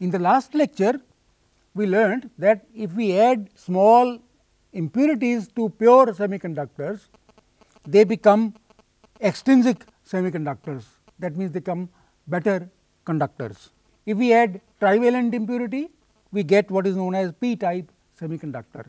In the last lecture, we learned that if we add small impurities to pure semiconductors, they become extrinsic semiconductors that means they become better conductors. If we add trivalent impurity, we get what is known as p type semiconductor.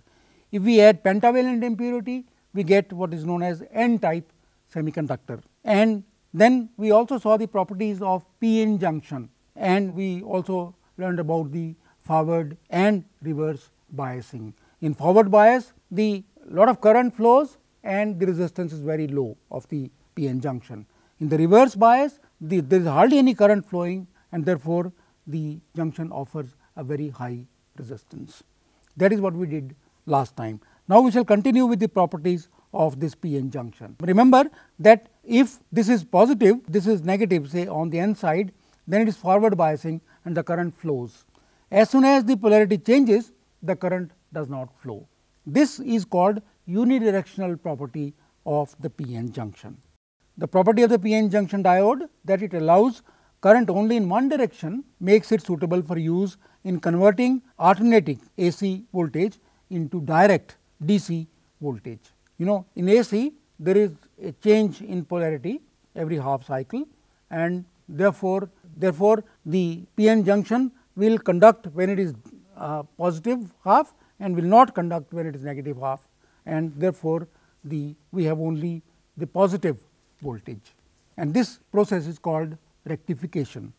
If we add pentavalent impurity, we get what is known as n type semiconductor. And then we also saw the properties of p n junction and we also learned about the forward and reverse biasing. In forward bias, the lot of current flows and the resistance is very low of the PN junction. In the reverse bias, the, there is hardly any current flowing and therefore, the junction offers a very high resistance. That is what we did last time. Now, we shall continue with the properties of this PN junction. Remember that if this is positive, this is negative say on the n side, then it is forward biasing and the current flows. As soon as the polarity changes, the current does not flow. This is called unidirectional property of the PN junction. The property of the PN junction diode that it allows current only in one direction makes it suitable for use in converting alternating AC voltage into direct DC voltage. You know in AC there is a change in polarity every half cycle and therefore, Therefore, the p n junction will conduct when it is uh, positive half and will not conduct when it is negative half and therefore, the we have only the positive voltage and this process is called rectification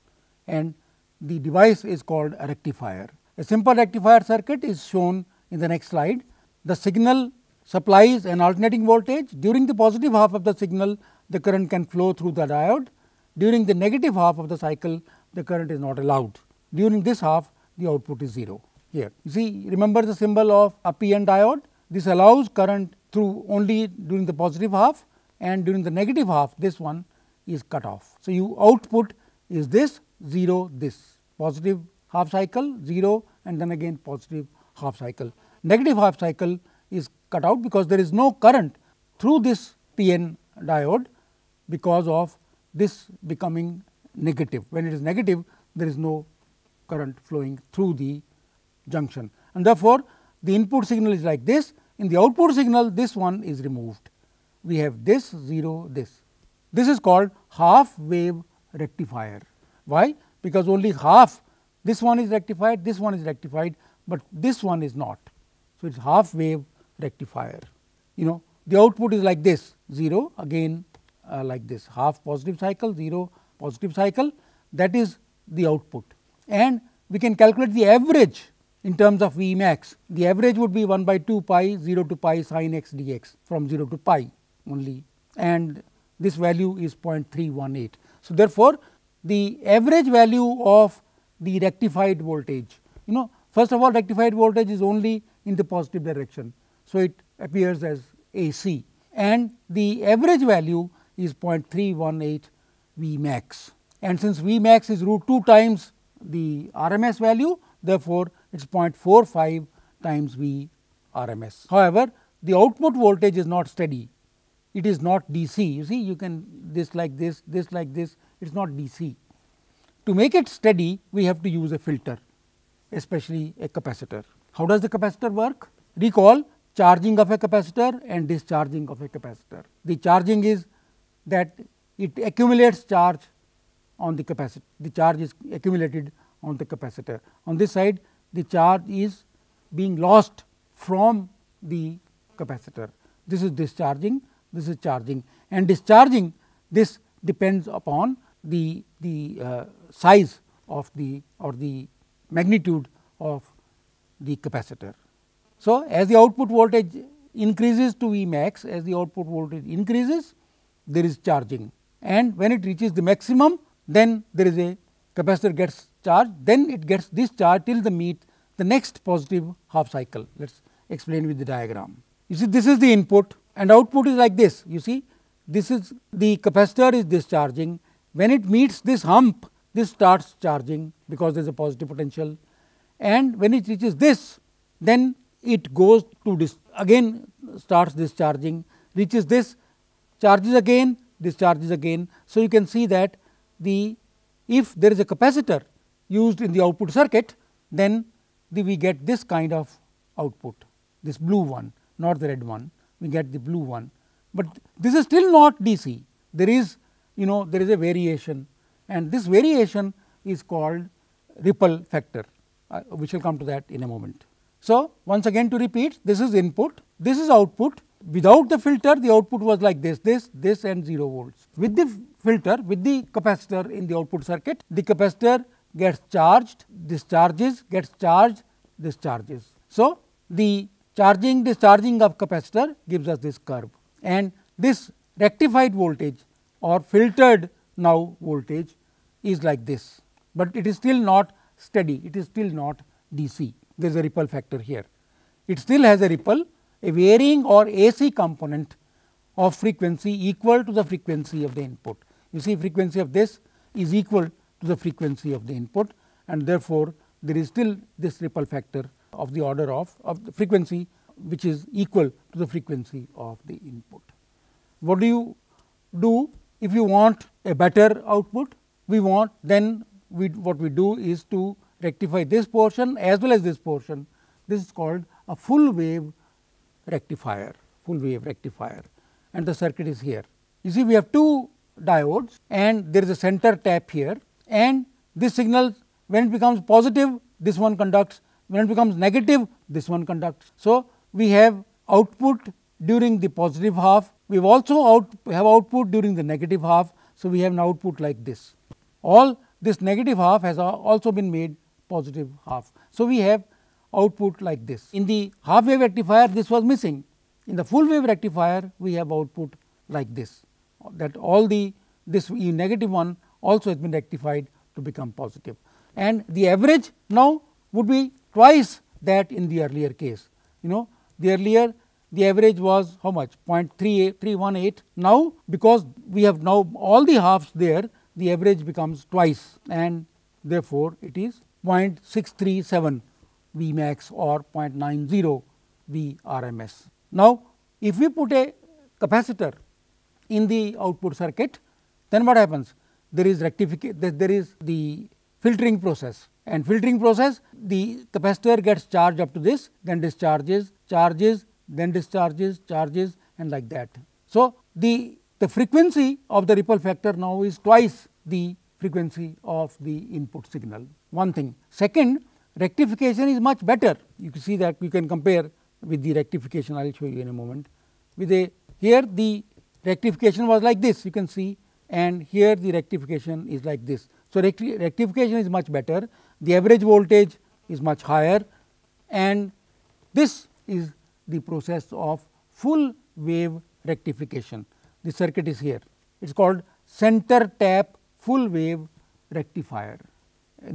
and the device is called a rectifier. A simple rectifier circuit is shown in the next slide. The signal supplies an alternating voltage during the positive half of the signal the current can flow through the diode during the negative half of the cycle, the current is not allowed. During this half, the output is 0 here. You see, remember the symbol of a PN diode? This allows current through only during the positive half and during the negative half, this one is cut off. So, you output is this 0 this positive half cycle 0 and then again positive half cycle. Negative half cycle is cut out because there is no current through this PN diode because of this becoming negative. When it is negative, there is no current flowing through the junction and therefore, the input signal is like this. In the output signal, this one is removed. We have this 0, this. This is called half wave rectifier. Why? Because only half this one is rectified, this one is rectified, but this one is not. So, it is half wave rectifier. You know the output is like this 0 again uh, like this half positive cycle, 0 positive cycle that is the output. And we can calculate the average in terms of V max. The average would be 1 by 2 pi 0 to pi sine x dx from 0 to pi only and this value is 0.318. So, therefore, the average value of the rectified voltage, you know first of all rectified voltage is only in the positive direction. So, it appears as AC and the average value is 0.318 V max. And since V max is root 2 times the RMS value, therefore, it is 0.45 times V RMS. However, the output voltage is not steady, it is not DC. You see, you can this like this, this like this, it is not DC. To make it steady, we have to use a filter, especially a capacitor. How does the capacitor work? Recall charging of a capacitor and discharging of a capacitor. The charging is that it accumulates charge on the capacitor, the charge is accumulated on the capacitor. On this side the charge is being lost from the capacitor. This is discharging, this is charging and discharging this depends upon the, the uh, size of the or the magnitude of the capacitor. So, as the output voltage increases to V max, as the output voltage increases, there is charging and when it reaches the maximum then there is a capacitor gets charged then it gets discharged till the meet the next positive half cycle let us explain with the diagram. You see this is the input and output is like this you see this is the capacitor is discharging when it meets this hump this starts charging because there is a positive potential and when it reaches this then it goes to this again starts discharging reaches this charges again, discharges again. So, you can see that the if there is a capacitor used in the output circuit, then the, we get this kind of output, this blue one, not the red one, we get the blue one. But this is still not DC, there is you know there is a variation and this variation is called ripple factor, uh, we shall come to that in a moment. So, once again to repeat, this is input, this is output, Without the filter, the output was like this, this, this and 0 volts. With the filter, with the capacitor in the output circuit, the capacitor gets charged, discharges, gets charged, discharges. So, the charging discharging of capacitor gives us this curve and this rectified voltage or filtered now voltage is like this, but it is still not steady, it is still not DC, there is a ripple factor here. It still has a ripple a varying or AC component of frequency equal to the frequency of the input. You see frequency of this is equal to the frequency of the input and therefore, there is still this ripple factor of the order of, of the frequency which is equal to the frequency of the input. What do you do if you want a better output? We want then we, what we do is to rectify this portion as well as this portion. This is called a full wave rectifier, full wave rectifier and the circuit is here. You see we have two diodes and there is a center tap here and this signal when it becomes positive this one conducts, when it becomes negative this one conducts. So, we have output during the positive half, we have also out, have output during the negative half. So, we have an output like this. All this negative half has also been made positive half. So, we have output like this. In the half wave rectifier this was missing, in the full wave rectifier we have output like this that all the this E negative one also has been rectified to become positive and the average now would be twice that in the earlier case. You know the earlier the average was how much 0.318 now because we have now all the halves there the average becomes twice and therefore, it is 0.637 Vmax or 0.90 Vrms. Now, if we put a capacitor in the output circuit, then what happens? There is rectification, there is the filtering process and filtering process the capacitor gets charged up to this, then discharges, charges, then discharges, charges and like that. So, the, the frequency of the ripple factor now is twice the frequency of the input signal, one thing. Second, Rectification is much better. You can see that you can compare with the rectification, I will show you in a moment. With a here the rectification was like this, you can see and here the rectification is like this. So, recti rectification is much better, the average voltage is much higher and this is the process of full wave rectification. The circuit is here, it is called center tap full wave rectifier.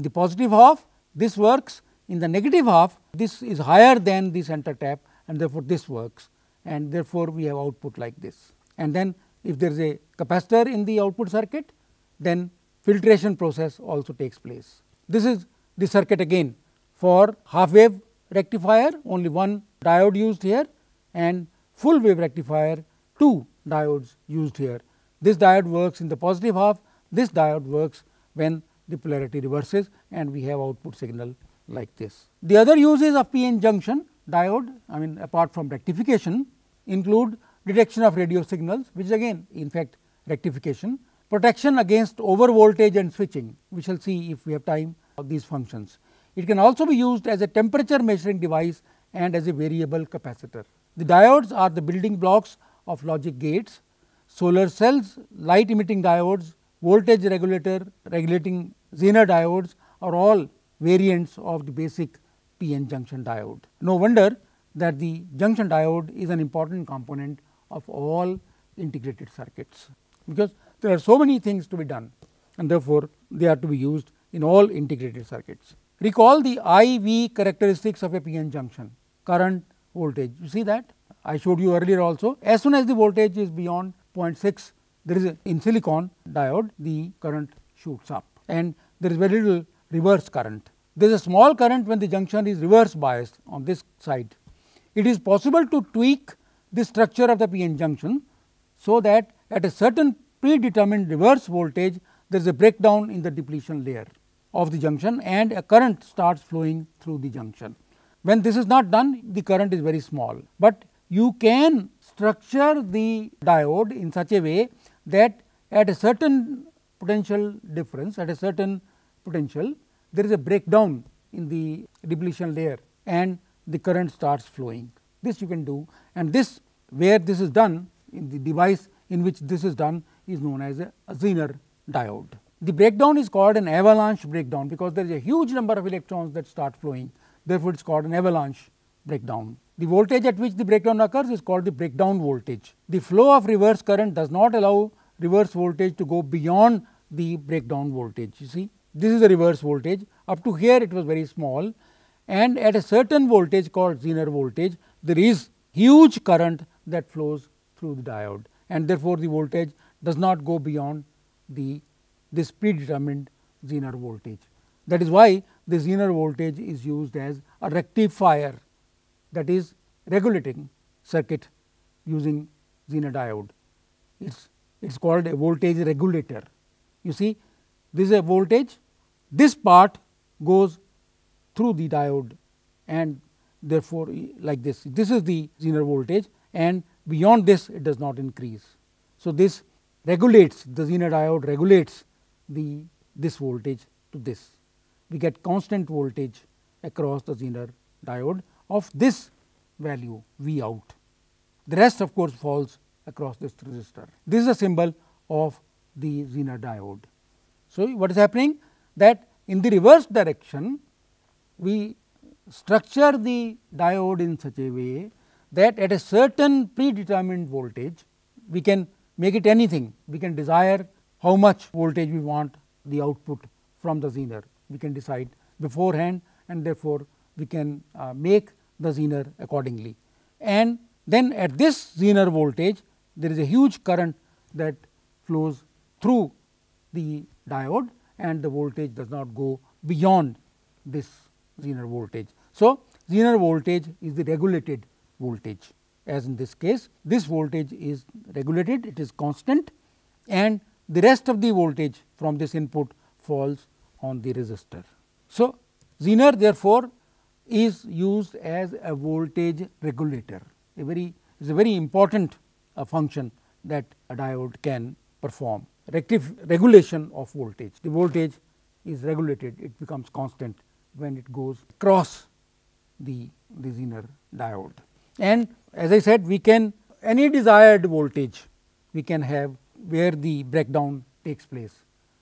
the positive half this works in the negative half, this is higher than the center tap and therefore, this works and therefore, we have output like this. And then if there is a capacitor in the output circuit, then filtration process also takes place. This is the circuit again for half wave rectifier only one diode used here and full wave rectifier two diodes used here. This diode works in the positive half, this diode works when the polarity reverses and we have output signal like this. The other uses of PN junction diode I mean apart from rectification include detection of radio signals which again in fact rectification, protection against over voltage and switching we shall see if we have time of these functions. It can also be used as a temperature measuring device and as a variable capacitor. The diodes are the building blocks of logic gates, solar cells, light emitting diodes, voltage regulator regulating Zener diodes are all variants of the basic PN junction diode. No wonder that the junction diode is an important component of all integrated circuits, because there are so many things to be done and therefore, they are to be used in all integrated circuits. Recall the I V characteristics of a PN junction current voltage you see that I showed you earlier also as soon as the voltage is beyond 0.6 there is a, in silicon diode the current shoots up and there is very little reverse current. There is a small current when the junction is reverse biased on this side. It is possible to tweak the structure of the p-n junction, so that at a certain predetermined reverse voltage there is a breakdown in the depletion layer of the junction and a current starts flowing through the junction. When this is not done the current is very small, but you can structure the diode in such a way that at a certain potential difference at a certain potential there is a breakdown in the depletion layer and the current starts flowing. This you can do and this where this is done in the device in which this is done is known as a Zener diode. The breakdown is called an avalanche breakdown because there is a huge number of electrons that start flowing therefore, it is called an avalanche breakdown. The voltage at which the breakdown occurs is called the breakdown voltage. The flow of reverse current does not allow reverse voltage to go beyond the breakdown voltage you see. This is the reverse voltage up to here it was very small and at a certain voltage called Zener voltage there is huge current that flows through the diode and therefore, the voltage does not go beyond the this predetermined Zener voltage. That is why the Zener voltage is used as a rectifier that is regulating circuit using Zener diode. It is it is called a voltage regulator. You see this is a voltage, this part goes through the diode and therefore, like this, this is the Zener voltage and beyond this it does not increase. So, this regulates the Zener diode regulates the this voltage to this. We get constant voltage across the Zener diode of this value V out. The rest of course falls across this resistor. This is a symbol of the Zener diode. So, what is happening that in the reverse direction we structure the diode in such a way that at a certain predetermined voltage we can make it anything we can desire how much voltage we want the output from the zener we can decide beforehand and therefore we can uh, make the zener accordingly and then at this zener voltage there is a huge current that flows through the diode and the voltage does not go beyond this Zener voltage. So, Zener voltage is the regulated voltage as in this case this voltage is regulated it is constant and the rest of the voltage from this input falls on the resistor. So, Zener therefore, is used as a voltage regulator a very is a very important a function that a diode can perform regulation of voltage. The voltage is regulated, it becomes constant when it goes across the, the Zener diode. And as I said, we can any desired voltage we can have where the breakdown takes place,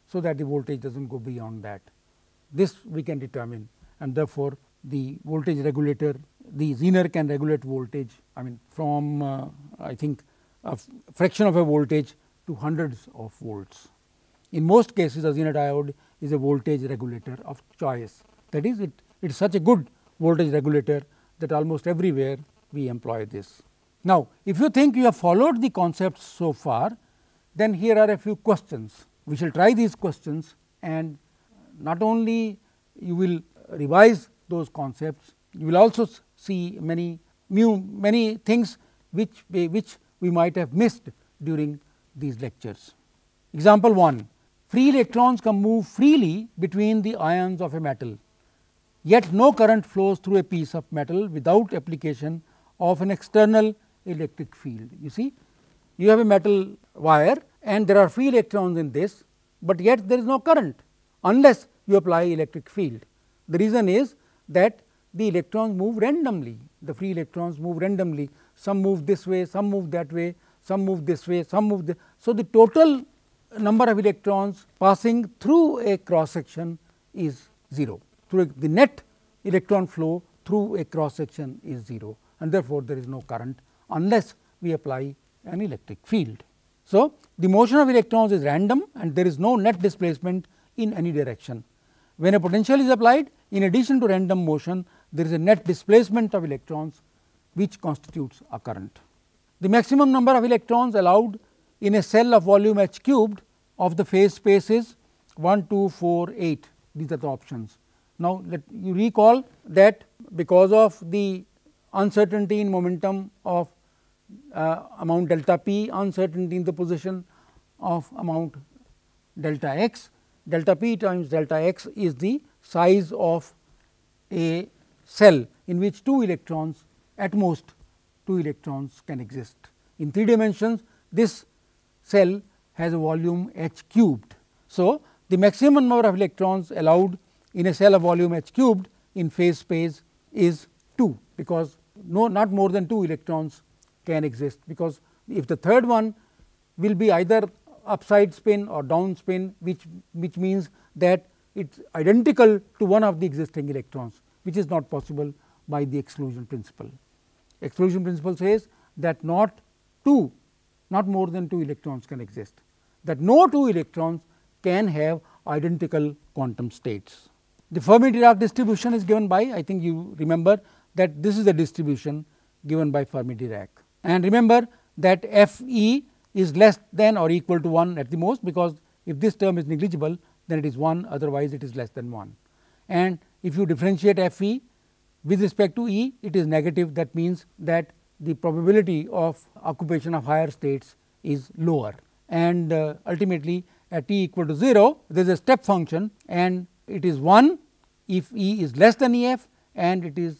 so that the voltage does not go beyond that. This we can determine and therefore, the voltage regulator, the Zener can regulate voltage I mean from uh, I think a fraction of a voltage to hundreds of volts. In most cases a Zener diode is a voltage regulator of choice that is it, it is such a good voltage regulator that almost everywhere we employ this. Now, if you think you have followed the concepts so far then here are a few questions. We shall try these questions and not only you will revise those concepts, you will also see many new many things which which we might have missed during these lectures. Example 1 Free electrons can move freely between the ions of a metal, yet no current flows through a piece of metal without application of an external electric field. You see, you have a metal wire and there are free electrons in this, but yet there is no current unless you apply electric field. The reason is that the electrons move randomly, the free electrons move randomly, some move this way, some move that way, some move this way, some move this. So, the total number of electrons passing through a cross section is 0, through the net electron flow through a cross section is 0 and therefore, there is no current unless we apply an electric field. So, the motion of electrons is random and there is no net displacement in any direction. When a potential is applied in addition to random motion there is a net displacement of electrons which constitutes a current. The maximum number of electrons allowed in a cell of volume h cubed of the phase space is 1, 2, 4, 8 these are the options. Now, let you recall that because of the uncertainty in momentum of uh, amount delta p, uncertainty in the position of amount delta x, delta p times delta x is the size of a cell in which 2 electrons at most 2 electrons can exist. In 3 dimensions this cell has a volume h cubed. So, the maximum number of electrons allowed in a cell of volume h cubed in phase space is 2 because no not more than 2 electrons can exist because if the third one will be either upside spin or down spin which which means that it's identical to one of the existing electrons which is not possible by the exclusion principle. Exclusion principle says that not 2, not more than 2 electrons can exist, that no 2 electrons can have identical quantum states. The Fermi-Dirac distribution is given by, I think you remember that this is the distribution given by Fermi-Dirac. And remember that F e is less than or equal to 1 at the most, because if this term is negligible then it is 1 otherwise it is less than 1. And if you differentiate f e with respect to E it is negative that means that the probability of occupation of higher states is lower and uh, ultimately at e equal to 0 there is a step function and it is 1 if E is less than E f and it is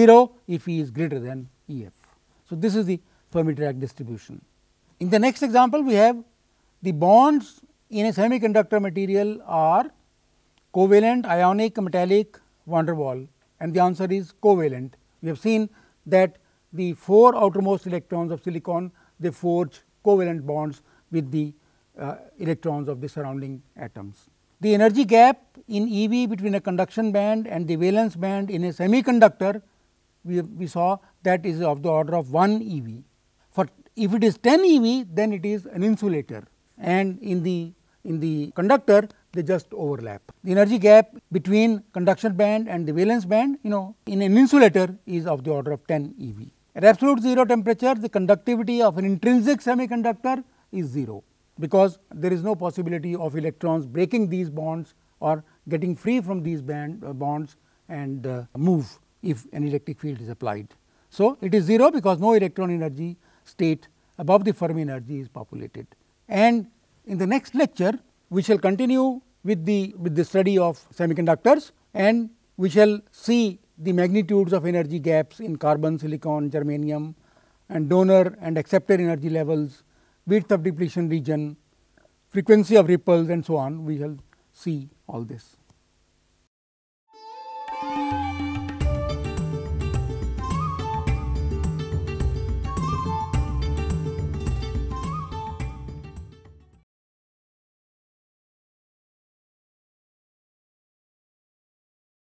0 if E is greater than E f. So, this is the Fermi-Dirac distribution. In the next example we have the bonds in a semiconductor material are covalent ionic metallic van der Waal and the answer is covalent. We have seen that the four outermost electrons of silicon they forge covalent bonds with the uh, electrons of the surrounding atoms. The energy gap in EV between a conduction band and the valence band in a semiconductor we, we saw that is of the order of 1 EV. For if it is 10 EV then it is an insulator and in the in the conductor they just overlap. The energy gap between conduction band and the valence band, you know, in an insulator is of the order of 10 eV. At absolute zero temperature, the conductivity of an intrinsic semiconductor is zero because there is no possibility of electrons breaking these bonds or getting free from these band, uh, bonds and uh, move if an electric field is applied. So, it is 0 because no electron energy state above the Fermi energy is populated. And in the next lecture, we shall continue with the, with the study of semiconductors and we shall see the magnitudes of energy gaps in carbon, silicon, germanium and donor and acceptor energy levels, width of depletion region, frequency of ripples and so on, we shall see all this.